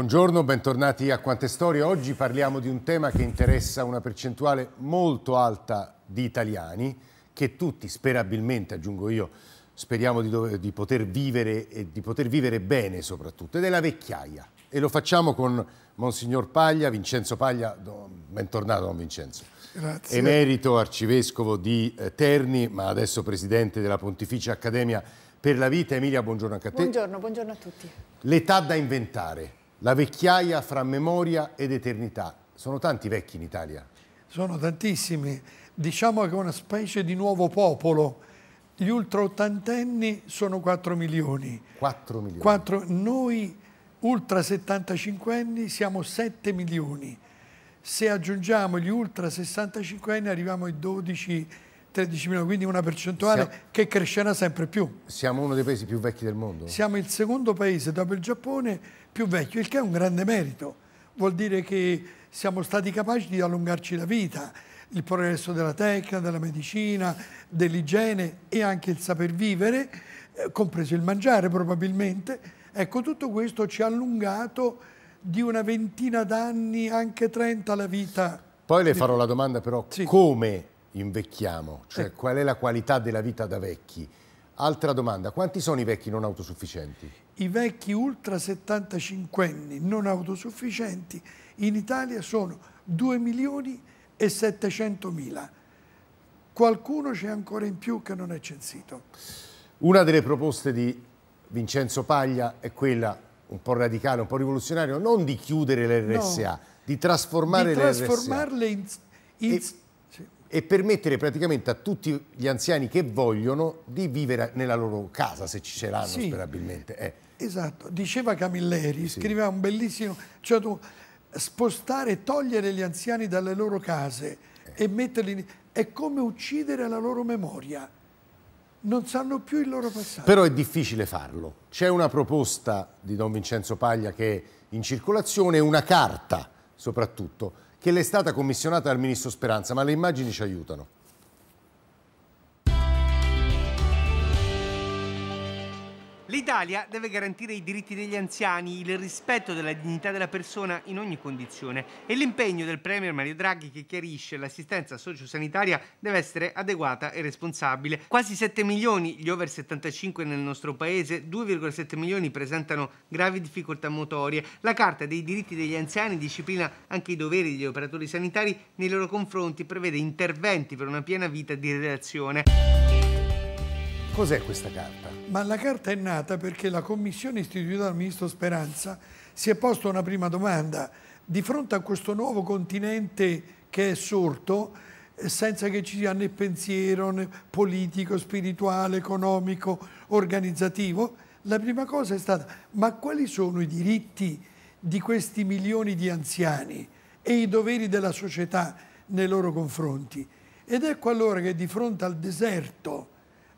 Buongiorno, bentornati a Quante Storie. Oggi parliamo di un tema che interessa una percentuale molto alta di italiani che tutti sperabilmente, aggiungo io, speriamo di, di, poter vivere e di poter vivere bene soprattutto, ed è la vecchiaia. E lo facciamo con Monsignor Paglia, Vincenzo Paglia, bentornato Don Vincenzo. Grazie. Emerito arcivescovo di eh, Terni, ma adesso presidente della Pontificia Accademia per la Vita. Emilia, buongiorno anche a te. Buongiorno, buongiorno a tutti. L'età da inventare la vecchiaia fra memoria ed eternità. Sono tanti vecchi in Italia. Sono tantissimi. Diciamo che è una specie di nuovo popolo. Gli ultra-ottantenni sono 4 milioni. 4 milioni. 4, noi ultra 75 anni siamo 7 milioni. Se aggiungiamo gli ultra 65 anni arriviamo ai 12 milioni 13 milioni, quindi una percentuale siamo, che crescerà sempre più. Siamo uno dei paesi più vecchi del mondo. Siamo il secondo paese dopo il Giappone più vecchio, il che è un grande merito. Vuol dire che siamo stati capaci di allungarci la vita, il progresso della tecnica, della medicina, dell'igiene e anche il saper vivere, eh, compreso il mangiare probabilmente. Ecco, tutto questo ci ha allungato di una ventina d'anni, anche 30 la vita. Poi le farò la domanda però, sì. come invecchiamo? Cioè qual è la qualità della vita da vecchi? Altra domanda, quanti sono i vecchi non autosufficienti? I vecchi ultra 75 anni non autosufficienti in Italia sono 2 milioni e 700 mila. Qualcuno c'è ancora in più che non è censito. Una delle proposte di Vincenzo Paglia è quella un po' radicale, un po' rivoluzionaria, non di chiudere l'RSA, no, di trasformare di trasformarle in, in e e permettere praticamente a tutti gli anziani che vogliono di vivere nella loro casa, se ci saranno sì, sperabilmente. Eh. Esatto, diceva Camilleri, sì. scriveva un bellissimo... Cioè tu, spostare e togliere gli anziani dalle loro case eh. e metterli... è come uccidere la loro memoria. Non sanno più il loro passato. Però è difficile farlo. C'è una proposta di Don Vincenzo Paglia che è in circolazione, una carta soprattutto che le è stata commissionata dal ministro Speranza, ma le immagini ci aiutano. L'Italia deve garantire i diritti degli anziani, il rispetto della dignità della persona in ogni condizione e l'impegno del Premier Mario Draghi che chiarisce l'assistenza sociosanitaria deve essere adeguata e responsabile. Quasi 7 milioni gli over 75 nel nostro paese, 2,7 milioni presentano gravi difficoltà motorie. La Carta dei diritti degli anziani disciplina anche i doveri degli operatori sanitari nei loro confronti e prevede interventi per una piena vita di relazione. Cos'è questa carta? Ma la carta è nata perché la commissione istituita dal ministro Speranza si è posta una prima domanda. Di fronte a questo nuovo continente che è sorto, eh, senza che ci sia né pensiero né politico, spirituale, economico, organizzativo, la prima cosa è stata ma quali sono i diritti di questi milioni di anziani e i doveri della società nei loro confronti? Ed ecco allora che di fronte al deserto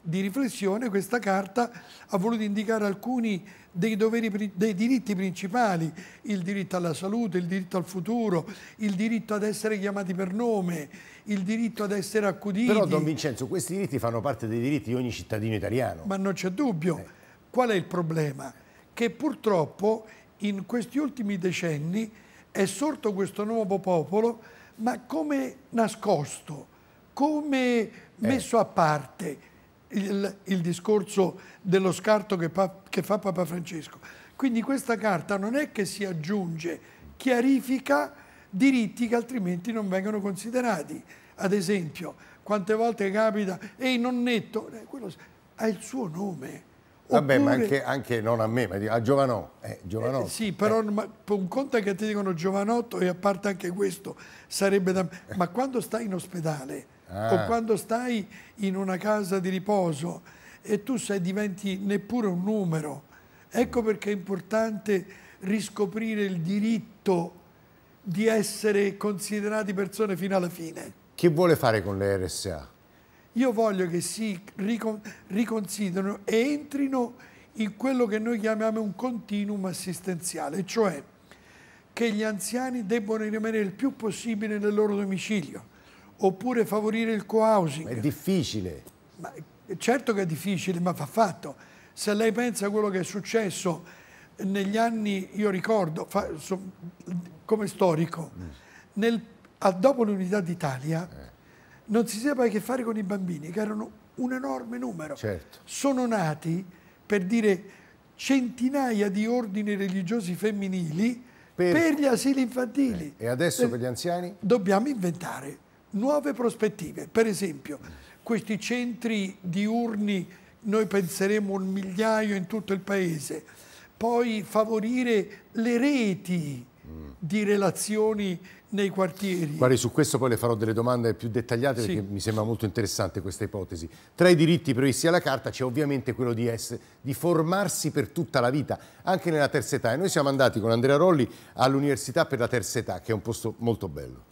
di riflessione questa carta ha voluto indicare alcuni dei, doveri, dei, diritti principali, il diritto alla salute, il diritto al futuro, il diritto ad essere chiamati per nome, il diritto ad essere accuditi. Però Don Vincenzo, questi diritti fanno parte dei diritti di ogni cittadino italiano. Ma non c'è dubbio. Eh. Qual è il problema? Che purtroppo in questi ultimi decenni è sorto questo nuovo popolo, ma come nascosto, come eh. messo eh. a parte, il, il discorso dello scarto che, che fa Papa Francesco. Quindi questa carta non è che si aggiunge, chiarifica diritti che altrimenti non vengono considerati. Ad esempio, quante volte capita, ehi nonnetto, eh, quello ha il suo nome. Vabbè, Oppure... ma anche, anche, non a me, ma a Giovanò. Eh, Giovanotto. Eh, sì, però eh. ma, un conto è che ti dicono Giovanotto e a parte anche questo sarebbe da... Ma quando stai in ospedale ah. o quando stai in una casa di riposo e tu sei, diventi neppure un numero. Ecco perché è importante riscoprire il diritto di essere considerati persone fino alla fine. Che vuole fare con le RSA? Io voglio che si ricon riconsiderino e entrino in quello che noi chiamiamo un continuum assistenziale, cioè che gli anziani debbano rimanere il più possibile nel loro domicilio, oppure favorire il co-housing. È difficile. Ma, eh, certo che è difficile, ma va fatto. Se lei pensa a quello che è successo negli anni, io ricordo, fa, so, come storico, mm. nel, dopo l'unità d'Italia eh. non si sapeva che fare con i bambini, che erano un enorme numero. Certo. Sono nati, per dire, centinaia di ordini religiosi femminili per, per gli asili infantili. Eh. E adesso per, eh, per gli anziani? Dobbiamo inventare nuove prospettive. Per esempio, questi centri diurni, noi penseremo un migliaio in tutto il paese, poi favorire le reti di relazioni nei quartieri. Guardi, su questo poi le farò delle domande più dettagliate sì. perché mi sembra molto interessante questa ipotesi. Tra i diritti previsti alla carta c'è ovviamente quello di, essere, di formarsi per tutta la vita, anche nella terza età. E noi siamo andati con Andrea Rolli all'Università per la Terza Età, che è un posto molto bello.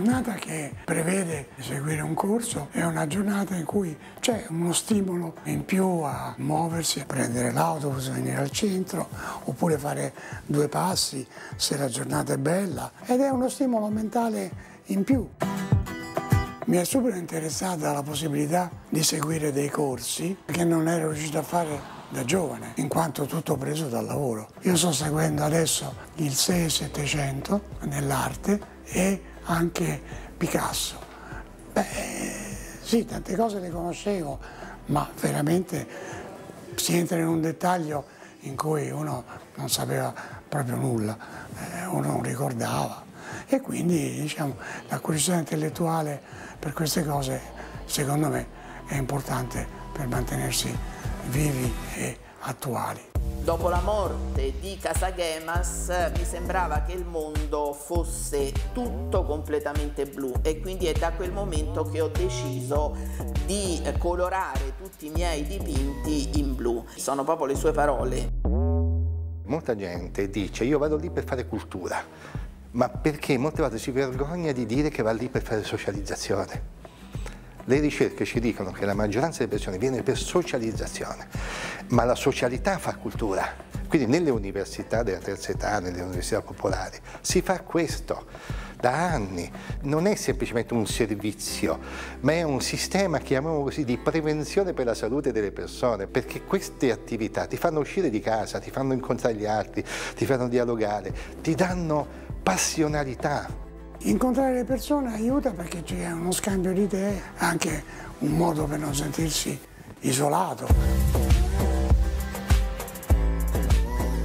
giornata che prevede di seguire un corso è una giornata in cui c'è uno stimolo in più a muoversi, a prendere l'autobus, venire al centro oppure fare due passi se la giornata è bella ed è uno stimolo mentale in più. Mi è super interessata la possibilità di seguire dei corsi che non ero riuscito a fare da giovane, in quanto tutto preso dal lavoro. Io sto seguendo adesso il 6 700 nell'arte e anche Picasso. Beh, sì, tante cose le conoscevo, ma veramente si entra in un dettaglio in cui uno non sapeva proprio nulla, eh, uno non ricordava. E quindi diciamo, la curiosità intellettuale per queste cose, secondo me, è importante per mantenersi vivi e attuali dopo la morte di Casagemas mi sembrava che il mondo fosse tutto completamente blu e quindi è da quel momento che ho deciso di colorare tutti i miei dipinti in blu. Sono proprio le sue parole. Molta gente dice io vado lì per fare cultura, ma perché molte volte si vergogna di dire che va lì per fare socializzazione. Le ricerche ci dicono che la maggioranza delle persone viene per socializzazione, ma la socialità fa cultura. Quindi nelle università della terza età, nelle università popolari, si fa questo da anni. Non è semplicemente un servizio, ma è un sistema, chiamiamolo così, di prevenzione per la salute delle persone, perché queste attività ti fanno uscire di casa, ti fanno incontrare gli altri, ti fanno dialogare, ti danno passionalità Incontrare le persone aiuta perché c'è uno scambio di idee, anche un modo per non sentirsi isolato.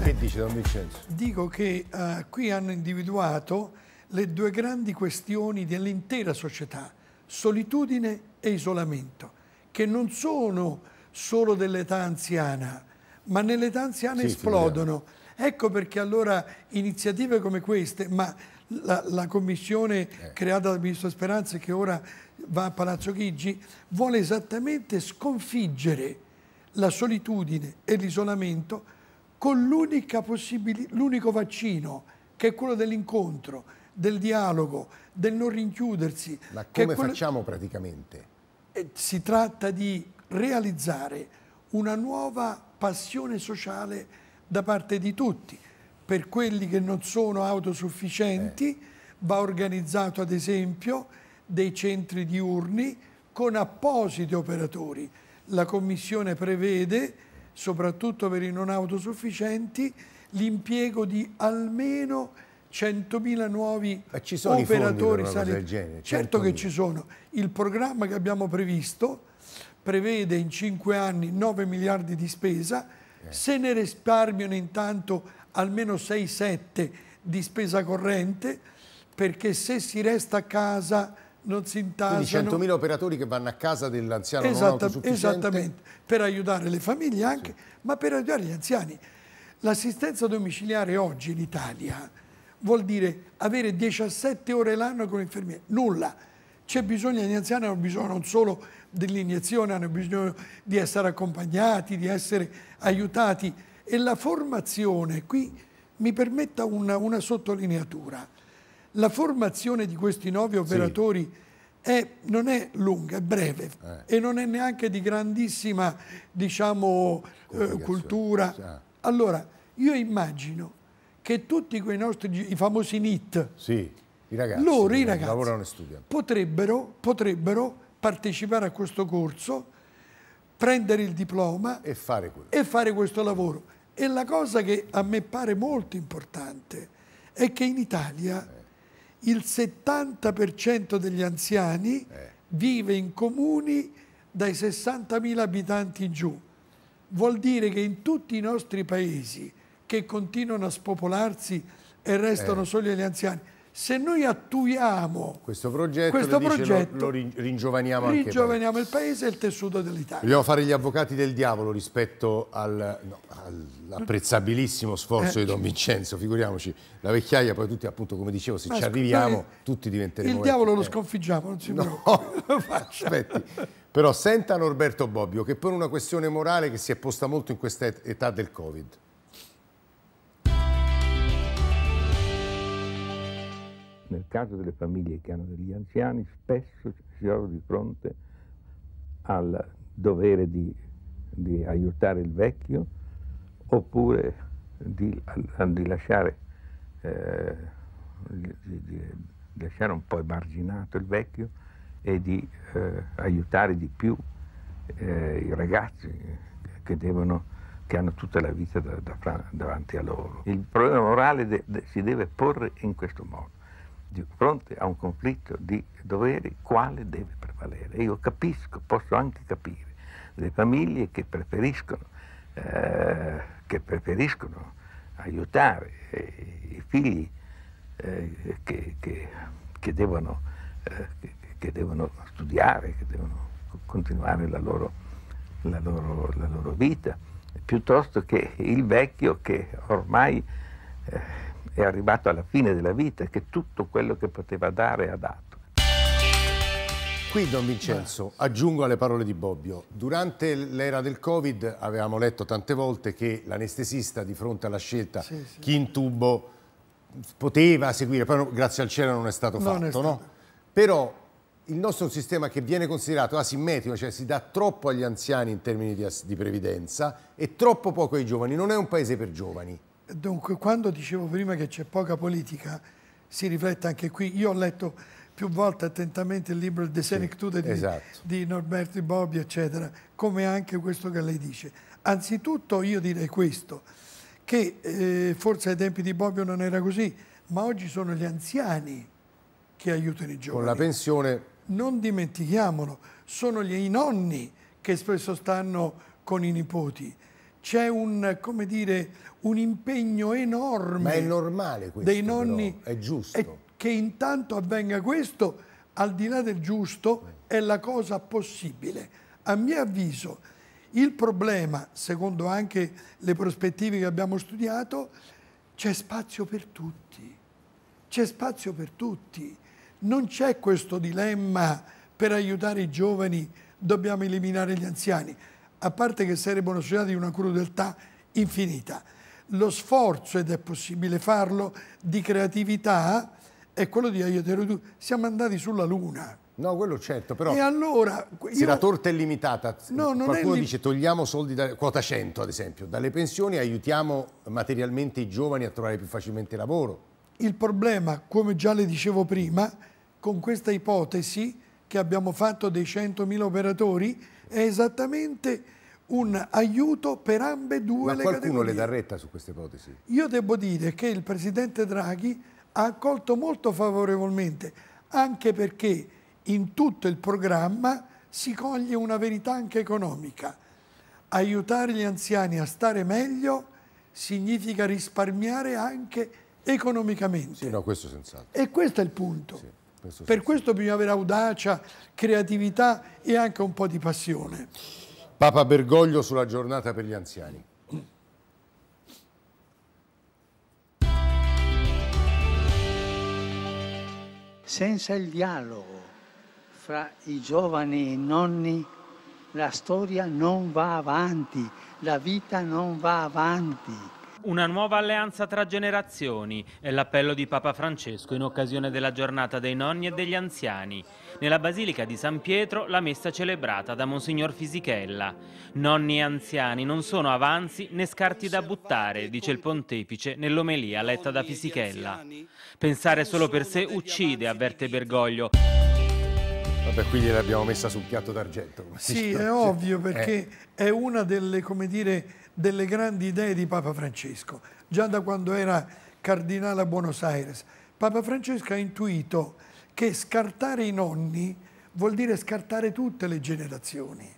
Che dice Don Vincenzo? Dico che uh, qui hanno individuato le due grandi questioni dell'intera società, solitudine e isolamento, che non sono solo dell'età anziana, ma nell'età anziana sì, esplodono. Ecco perché allora iniziative come queste, ma la, la commissione eh. creata dal Ministro Speranza che ora va a Palazzo Chigi, vuole esattamente sconfiggere la solitudine e l'isolamento con l'unico vaccino, che è quello dell'incontro, del dialogo, del non rinchiudersi. Ma come quello... facciamo praticamente? Eh, si tratta di realizzare una nuova passione sociale da parte di tutti per quelli che non sono autosufficienti, eh. va organizzato ad esempio dei centri diurni con appositi operatori. La Commissione prevede, soprattutto per i non autosufficienti, l'impiego di almeno 100.000 nuovi operatori sanitari. Certo, certo che ci sono. Il programma che abbiamo previsto prevede in 5 anni 9 miliardi di spesa, eh. se ne risparmiano intanto almeno 6-7 di spesa corrente perché se si resta a casa non si intasano. Quindi 100.000 operatori che vanno a casa dell'anziano Esatta, Esattamente, per aiutare le famiglie anche, sì. ma per aiutare gli anziani. L'assistenza domiciliare oggi in Italia vuol dire avere 17 ore l'anno con infermieri, nulla. C'è bisogno, gli anziani hanno bisogno non solo dell'iniezione, hanno bisogno di essere accompagnati, di essere aiutati, e la formazione, qui mi permetta una, una sottolineatura, la formazione di questi nuovi operatori sì. È, non è lunga, è breve eh. e non è neanche di grandissima diciamo, eh, cultura. Ah. Allora, io immagino che tutti quei nostri, i famosi NIT, sì, i ragazzi, loro i eh, ragazzi lavorano e studiano. Potrebbero, potrebbero partecipare a questo corso prendere il diploma e fare, e fare, questo lavoro. E la cosa che a me pare molto importante è che in Italia eh. il 70% degli anziani eh. vive in comuni dai 60.000 abitanti in giù. Vuol dire che in tutti i nostri paesi che continuano a spopolarsi e restano eh. solo gli anziani, se noi attuiamo questo progetto, questo lo, progetto, dice, lo, lo ringiovaniamo, ringiovaniamo il paese e il tessuto dell'Italia. Vogliamo fare gli avvocati del diavolo rispetto al, no, all'apprezzabilissimo sforzo eh. di Don Vincenzo, figuriamoci, la vecchiaia poi tutti appunto come dicevo se Ma ci arriviamo noi, tutti diventeremo... Il diavolo lo eh. sconfiggiamo, non si no, aspetti. Però senta Norberto Bobbio che pone una questione morale che si è posta molto in questa età del Covid. nel caso delle famiglie che hanno degli anziani, spesso si trovano di fronte al dovere di, di aiutare il vecchio oppure di, di, lasciare, eh, di, lasciare, un po' emarginato il vecchio e di eh, aiutare di più eh, i ragazzi che, devono, che, hanno tutta la vita da, da, davanti a loro. Il problema morale de, de, si deve porre in questo modo di fronte a un conflitto di doveri quale deve prevalere. Io capisco, posso anche capire, le famiglie che preferiscono, eh, che preferiscono aiutare eh, i figli eh, che, che, che, devono, eh, che, devono, studiare, che devono continuare la loro, la loro, la loro vita, piuttosto che il vecchio che ormai eh, è arrivato alla fine della vita e che tutto quello che poteva dare ha dato. Qui Don Vincenzo, aggiungo alle parole di Bobbio, durante l'era del Covid avevamo letto tante volte che l'anestesista di fronte alla scelta sì, sì. chi in tubo poteva seguire, però grazie al cielo non è stato non fatto, è stato. No? però il nostro sistema che viene considerato asimmetrico, cioè si dà troppo agli anziani in termini di, di previdenza e troppo poco ai giovani, non è un paese per giovani. Dunque, quando dicevo prima che c'è poca politica, si riflette anche qui. Io ho letto più volte attentamente il libro The Senectute sì, di, esatto. di Norberto Bobbio, eccetera, come anche questo che lei dice. Anzitutto io direi questo, che eh, forse ai tempi di Bobbio non era così, ma oggi sono gli anziani che aiutano i giovani. Con la pensione... Non dimentichiamolo, sono gli, i nonni che spesso stanno con i nipoti c'è un, dire, un, impegno enorme. Ma è normale questo, dei nonni, però. è giusto. E che intanto avvenga questo, al di là del giusto, è la cosa possibile. A mio avviso, il problema, secondo anche le prospettive che abbiamo studiato, c'è spazio per tutti. C'è spazio per tutti. Non c'è questo dilemma per aiutare i giovani dobbiamo eliminare gli anziani a parte che sarebbe una società di una crudeltà infinita. Lo sforzo, ed è possibile farlo, di creatività è quello di aiutare tu. Siamo andati sulla Luna. No, quello certo, però. E allora. Io... Se la torta è limitata, no, qualcuno è li... dice togliamo soldi da quota 100, ad esempio, dalle pensioni aiutiamo materialmente i giovani a trovare più facilmente lavoro. Il problema, come già le dicevo prima, con questa ipotesi che abbiamo fatto dei 100.000 operatori è esattamente un aiuto per ambe due le categorie. Ma qualcuno le dà retta su questa ipotesi? Io devo dire che il Presidente Draghi ha accolto molto favorevolmente, anche perché in tutto il programma si coglie una verità anche economica. Aiutare gli anziani a stare meglio significa risparmiare anche economicamente. Sì, no, questo senz'altro. E questo è il punto. Sì. Penso per questo bisogna avere audacia, creatività e anche un po' di passione. Papa Bergoglio sulla giornata per gli anziani. Senza il dialogo fra i giovani e i nonni la storia non va avanti, la vita non va avanti. Una nuova alleanza tra generazioni è l'appello di Papa Francesco in occasione della giornata dei nonni e degli anziani. Nella Basilica di San Pietro la messa celebrata da Monsignor Fisichella. Nonni e anziani non sono avanzi né scarti da buttare, dice il pontefice nell'omelia letta da Fisichella. Pensare solo per sé uccide, avverte Bergoglio. Vabbè, quindi l'abbiamo messa sul piatto d'argento. Sì, è ovvio perché eh. è una delle, come dire, delle grandi idee di Papa Francesco, già da quando era cardinale a Buenos Aires. Papa Francesco ha intuito che scartare i nonni vuol dire scartare tutte le generazioni.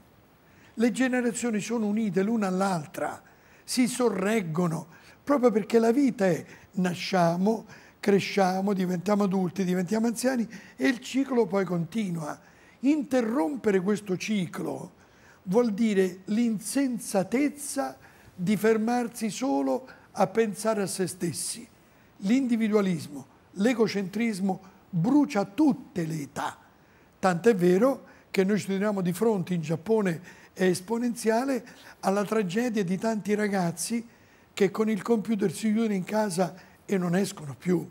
Le generazioni sono unite l'una all'altra, si sorreggono, proprio perché la vita è nasciamo, cresciamo, diventiamo adulti, diventiamo anziani e il ciclo poi continua. Interrompere questo ciclo vuol dire l'insensatezza di fermarsi solo a pensare a se stessi. L'individualismo, l'egocentrismo brucia tutte le età, tant'è vero che noi ci troviamo di fronte in Giappone è esponenziale alla tragedia di tanti ragazzi che con il computer si chiudono in casa e non escono più.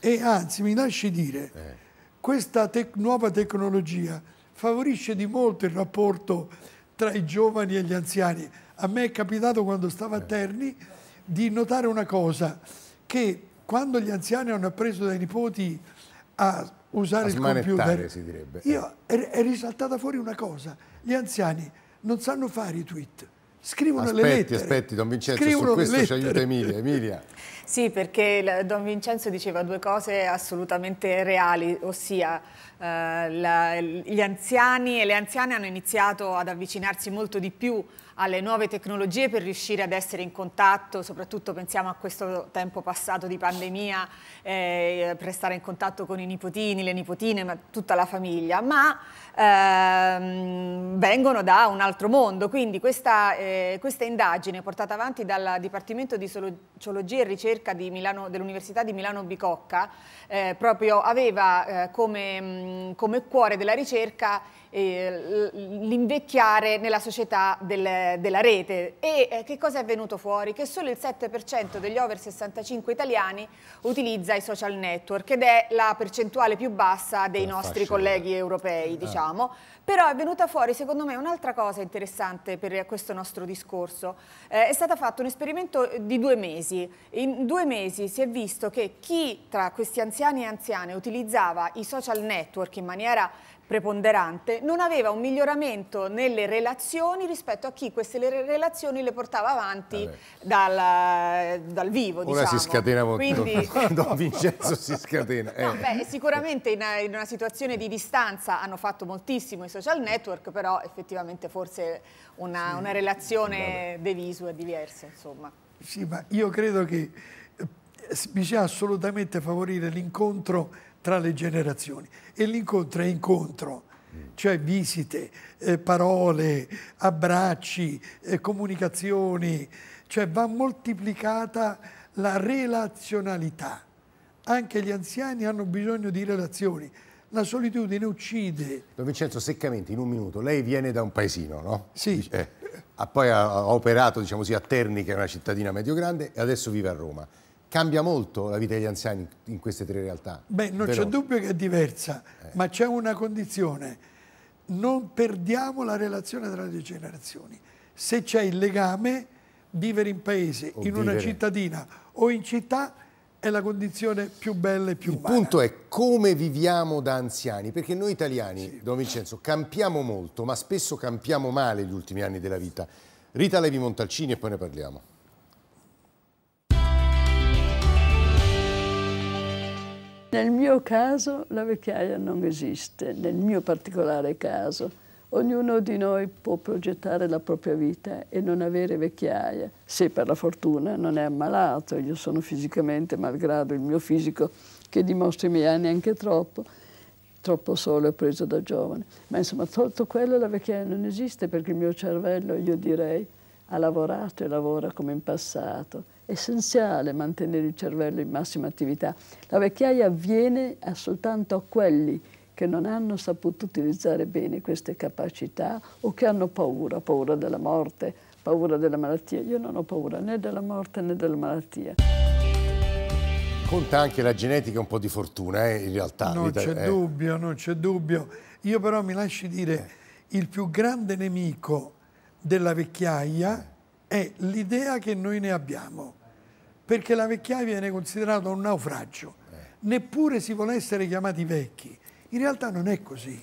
E anzi, mi lasci dire, eh. questa tec nuova tecnologia favorisce di molto il rapporto tra i giovani e gli anziani a me è capitato quando stavo a eh. Terni di notare una cosa, che quando gli anziani hanno appreso dai nipoti a usare a il computer, si direbbe. Io, è, risaltata fuori una cosa, gli anziani non sanno fare i tweet, scrivono aspetti, le lettere. Aspetti, Don Vincenzo, scrivono su questo ci aiuta Emilia. Emilia. Sì, perché Don Vincenzo diceva due cose assolutamente reali, ossia eh, la, gli anziani e le anziane hanno iniziato ad avvicinarsi molto di più alle nuove tecnologie per riuscire ad essere in contatto, soprattutto pensiamo a questo tempo passato di pandemia, eh, per stare in contatto con i nipotini, le nipotine, ma tutta la famiglia, ma ehm, vengono da un altro mondo, quindi questa, eh, questa indagine portata avanti dal Dipartimento di Sociologia e Ricerca dell'Università di Milano Bicocca eh, proprio aveva eh, come, mh, mm, come cuore della ricerca l'invecchiare nella società del, della rete. E eh, che cosa è venuto fuori? Che solo il 7% degli over 65 italiani utilizza i social network ed è la percentuale più bassa dei nostri colleghi europei, eh. diciamo. Però è venuta fuori, secondo me, un'altra cosa interessante per questo nostro discorso. Eh, è stato fatto un esperimento di due mesi. In due mesi si è visto che chi tra questi anziani e anziane utilizzava i social network in maniera preponderante, non aveva un miglioramento nelle relazioni rispetto a chi queste relazioni le portava avanti eh dal, dal, vivo. Ora diciamo. si scatena con Quindi... Don Vincenzo si scatena. Eh. beh, sicuramente in, in, una situazione di distanza hanno fatto moltissimo i social network, però effettivamente forse una, sì, una relazione dei visu è diversa. Insomma. Sì, ma io credo che bisogna eh, assolutamente favorire l'incontro tra le generazioni e l'incontro è incontro, cioè visite, eh, parole, abbracci, eh, comunicazioni, cioè va moltiplicata la relazionalità. Anche gli anziani hanno bisogno di relazioni. La solitudine uccide. Don Vincenzo, seccamente, in un minuto, lei viene da un paesino, no? Sì. Eh, ha poi ha, ha operato, diciamo così, a Terni, che è una cittadina medio grande, e adesso vive a Roma. Cambia molto la vita degli anziani in queste tre realtà? Beh, non c'è dubbio che è diversa, eh. ma c'è una condizione. Non perdiamo la relazione tra le generazioni. Se c'è il legame, vivere in paese, o in vivere. una cittadina o in città è la condizione più bella e più Il umana. punto è come viviamo da anziani, perché noi italiani, sì. Don Vincenzo, campiamo molto, ma spesso campiamo male gli ultimi anni della vita. Rita Levi Montalcini e poi ne parliamo. Nel mio caso la vecchiaia non esiste, nel mio particolare caso. Ognuno di noi può progettare la propria vita e non avere vecchiaia, se per la fortuna non è ammalato. Io sono fisicamente, malgrado il mio fisico, che dimostra i miei anni anche troppo, troppo solo e preso da giovane. Ma insomma, tolto quello, la vecchiaia non esiste perché il mio cervello, io direi, ha lavorato e lavora come in passato. È essenziale mantenere il cervello in massima attività. La vecchiaia avviene soltanto a quelli che non hanno saputo utilizzare bene queste capacità o che hanno paura, paura della morte, paura della malattia. Io non ho paura né della morte né della malattia. Conta anche la genetica un po' di fortuna, eh, in realtà. Non c'è eh. dubbio, non c'è dubbio. Io però mi lasci dire, eh. il più grande nemico della vecchiaia è l'idea che noi ne abbiamo, perché la vecchiaia viene considerata un naufragio, eh. neppure si vuole essere chiamati vecchi. In realtà non è così.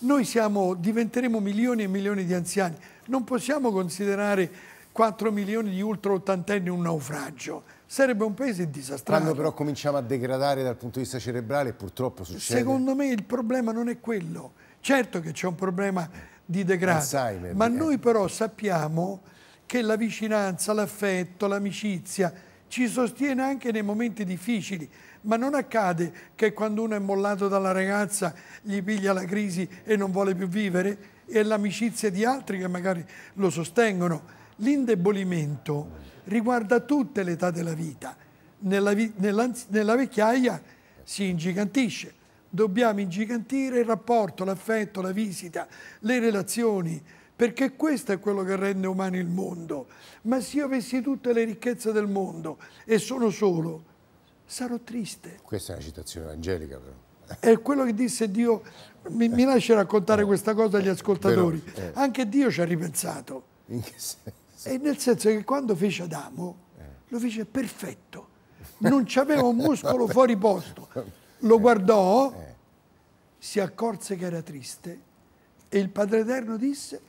Noi siamo, diventeremo milioni e milioni di anziani, non possiamo considerare 4 milioni di ultra ottantenni un naufragio. Sarebbe un paese disastrato. Quando però cominciamo a degradare dal punto di vista cerebrale, purtroppo succede. Secondo me il problema non è quello. Certo che c'è un problema di degrado. Alzheimer, Ma eh. noi però sappiamo che la vicinanza, l'affetto, l'amicizia ci sostiene anche nei momenti difficili. Ma non accade che quando uno è mollato dalla ragazza gli piglia la crisi e non vuole più vivere? E l'amicizia di altri che magari lo sostengono. L'indebolimento riguarda tutte le età della vita. Nella, nella, nella vecchiaia si ingigantisce dobbiamo ingigantire il rapporto, l'affetto, la visita, le relazioni, perché questo è quello che rende umano il mondo. Ma se io avessi tutte le ricchezze del mondo e sono solo, sarò triste. Questa è una citazione angelica però. È quello che disse Dio, mi, mi lascia raccontare eh, questa cosa agli eh, ascoltatori, eh. anche Dio ci ha ripensato. In che senso? E nel senso che quando fece Adamo, lo fece perfetto, non c'aveva un muscolo fuori posto, lo eh, guardò, eh. si accorse che era triste e il Padre Eterno disse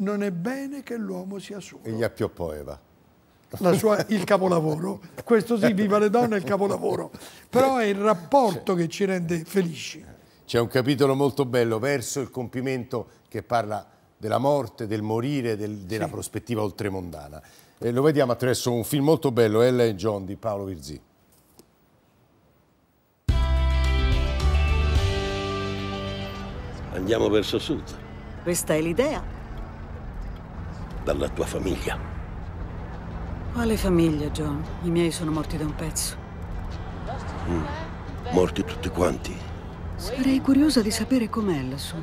non è bene che l'uomo sia solo. E gli appioppò Eva. Sua, il capolavoro, questo sì, viva le donne, il capolavoro, però è il rapporto che ci rende felici. C'è un capitolo molto bello, verso il compimento, che parla della morte, del morire, del, della sì. prospettiva oltremondana. Eh, lo vediamo attraverso un film molto bello, Ella e John di Paolo Virzì. Andiamo verso sud. Questa è l'idea. Dalla tua famiglia. Quale famiglia, John? I miei sono morti da un pezzo. Mm. Morti tutti quanti? Sarei curiosa di sapere com'è lassù.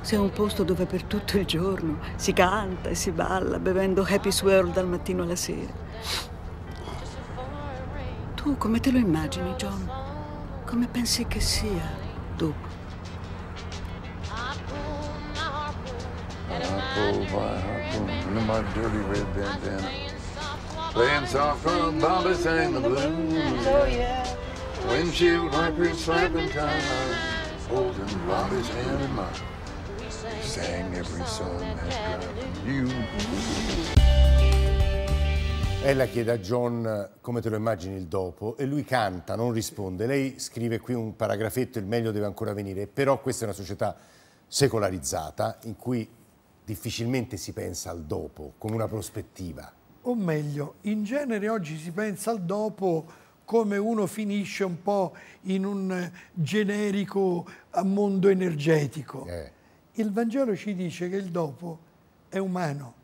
Se è un posto dove per tutto il giorno si canta e si balla bevendo Happy Swirl dal mattino alla sera. Tu come te lo immagini, John? Come pensi che sia dopo? cold wire harpoon under my dirty red bandana. Playing soft from Bobby sang the blues. Oh, yeah. Windshield wipers slapping time. holding Bobby's hand in mine. Sang every song that got you. Ella chiede a John come te lo immagini il dopo e lui canta, non risponde. Lei scrive qui un paragrafetto, il meglio deve ancora venire, però questa è una società secolarizzata in cui difficilmente si pensa al dopo, con una prospettiva. O meglio, in genere oggi si pensa al dopo come uno finisce un po' in un generico mondo energetico. Eh. Il Vangelo ci dice che il dopo è umano,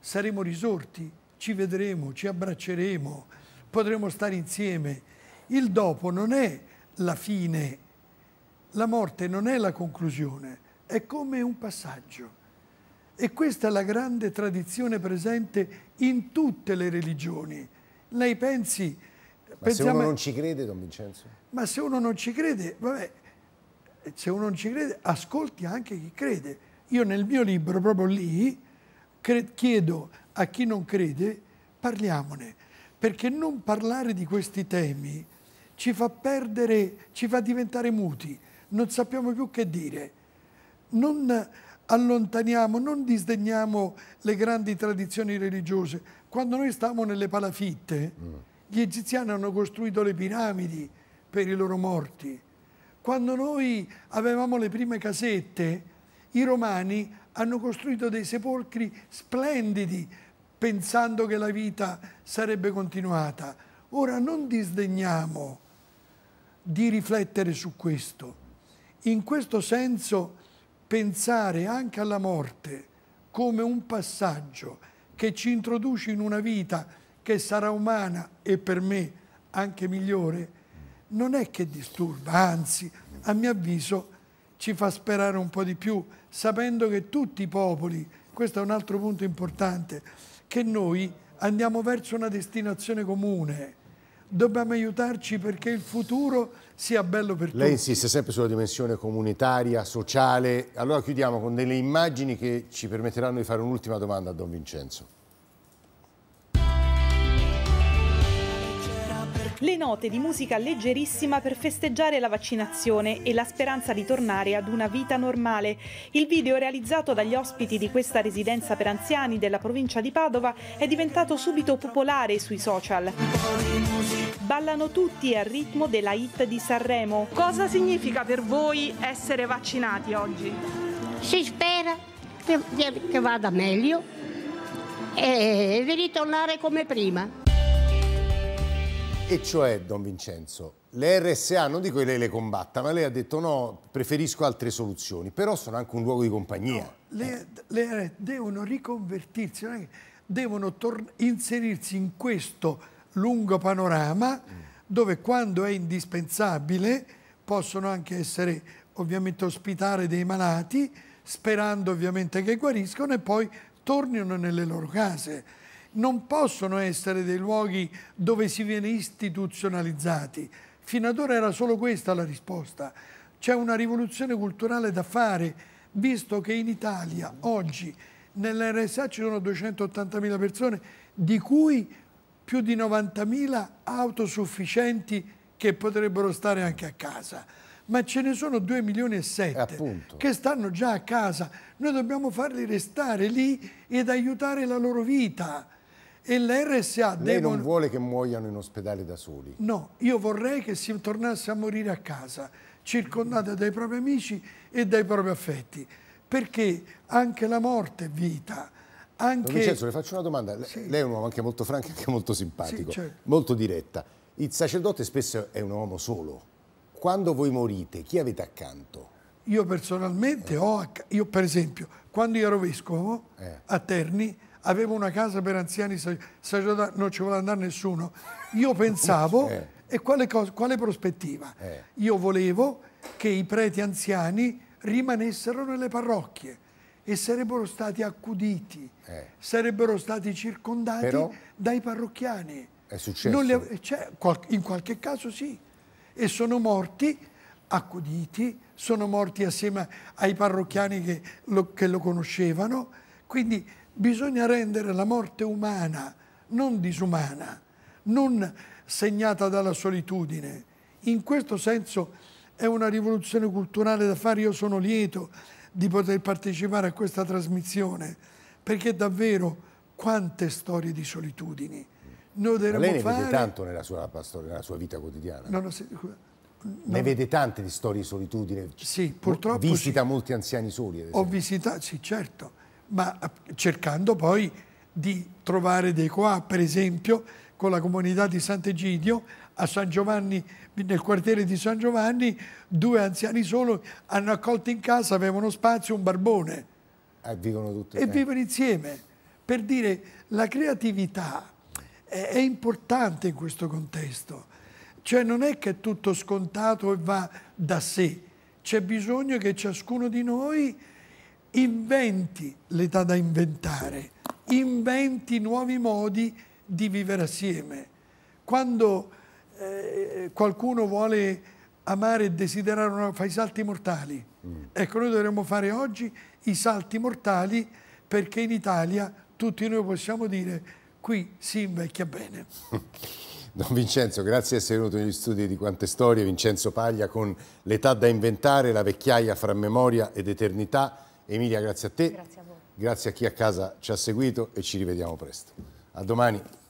saremo risorti, ci vedremo, ci abbracceremo, potremo stare insieme. Il dopo non è la fine, la morte non è la conclusione, è come un passaggio e questa è la grande tradizione presente in tutte le religioni. Lei pensi... Ma se uno non ci crede, Don Vincenzo? Ma se uno non ci crede, vabbè, se uno non ci crede, ascolti anche chi crede. Io nel mio libro, proprio lì, chiedo a chi non crede, parliamone. Perché non parlare di questi temi ci fa perdere, ci fa diventare muti. Non sappiamo più che dire. Non allontaniamo, non disdegniamo le grandi tradizioni religiose. Quando noi stavamo nelle palafitte, mm. gli egiziani hanno costruito le piramidi per i loro morti. Quando noi avevamo le prime casette, i romani hanno costruito dei sepolcri splendidi pensando che la vita sarebbe continuata. Ora non disdegniamo di riflettere su questo. In questo senso pensare anche alla morte come un passaggio che ci introduce in una vita che sarà umana e per me anche migliore, non è che disturba, anzi, a mio avviso, ci fa sperare un po' di più, sapendo che tutti i popoli, questo è un altro punto importante, che noi andiamo verso una destinazione comune, dobbiamo aiutarci perché il futuro sia bello per tutti. Lei insiste sempre sulla dimensione comunitaria, sociale. Allora chiudiamo con delle immagini che ci permetteranno di fare un'ultima domanda a Don Vincenzo. le note di musica leggerissima per festeggiare la vaccinazione e la speranza di tornare ad una vita normale. Il video realizzato dagli ospiti di questa residenza per anziani della provincia di Padova è diventato subito popolare sui social. Ballano tutti al ritmo della hit di Sanremo. Cosa significa per voi essere vaccinati oggi? Si spera che, che vada meglio e di ritornare come prima. E cioè, Don Vincenzo, le RSA, non dico che lei le combatta, ma lei ha detto no, preferisco altre soluzioni, però sono anche un luogo di compagnia. No, le, le devono riconvertirsi, devono inserirsi in questo lungo panorama mm. dove quando è indispensabile possono anche essere ovviamente ospitare dei malati sperando ovviamente che guariscono e poi tornino nelle loro case non possono essere dei luoghi dove si viene istituzionalizzati. Fino ad ora era solo questa la risposta. C'è una rivoluzione culturale da fare, visto che in Italia oggi nell'RSA ci sono 280.000 persone, di cui più di 90.000 autosufficienti che potrebbero stare anche a casa. Ma ce ne sono 2 milioni e 7 eh, che stanno già a casa. Noi dobbiamo farli restare lì ed aiutare la loro vita e l'RSA... Lei devono... non vuole che muoiano in ospedale da soli? No, io vorrei che si tornasse a morire a casa, circondata dai propri amici e dai propri affetti, perché anche la morte è vita. Anche... Vincenzo, le faccio una domanda. Sì. Lei è un uomo anche molto franco e anche molto simpatico, sì, certo. molto diretta. Il sacerdote spesso è un uomo solo. Quando voi morite, chi avete accanto? Io personalmente eh. ho, io per esempio, quando io ero vescovo eh. a Terni, avevo una casa per anziani non ci voleva andare nessuno. Io pensavo, eh. e quale, cosa, quale prospettiva? Eh. Io volevo che i preti anziani rimanessero nelle parrocchie e sarebbero stati accuditi, eh. sarebbero stati circondati Però dai parrocchiani. È successo? Li, eh, cioè, in qualche caso sì. E sono morti accuditi, sono morti assieme ai parrocchiani che lo, che lo conoscevano. Quindi Bisogna rendere la morte umana, non disumana, non segnata dalla solitudine. In questo senso è una rivoluzione culturale da fare. Io sono lieto di poter partecipare a questa trasmissione, perché davvero quante storie di solitudini. Noi dovremmo lei ne fare... vede tanto nella sua, nella sua vita quotidiana? No, no, se... No. Ne vede tante di storie di solitudine? Sì, purtroppo. Visita sì. molti anziani soli? Ho visitato, sì, certo ma eh, cercando poi di trovare dei qua, per esempio con la comunità di Sant'Egidio a San Giovanni, nel quartiere di San Giovanni, due anziani solo hanno accolto in casa, avevano spazio, un barbone. E vivono tutti. E vivono insieme. Per dire, la creatività è, è importante in questo contesto. Cioè non è che è tutto scontato e va da sé. C'è bisogno che ciascuno di noi inventi l'età da inventare, inventi nuovi modi di vivere assieme. Quando eh, qualcuno vuole amare e desiderare una, fa i salti mortali, mm. ecco noi dovremmo fare oggi i salti mortali perché in Italia tutti noi possiamo dire qui si invecchia bene. Don Vincenzo, grazie di essere venuto negli studi di Quante Storie. Vincenzo Paglia con L'età da inventare, la vecchiaia fra memoria ed eternità. Emilia, grazie a te. Grazie a voi. Grazie a chi a casa ci ha seguito e ci rivediamo presto. A domani.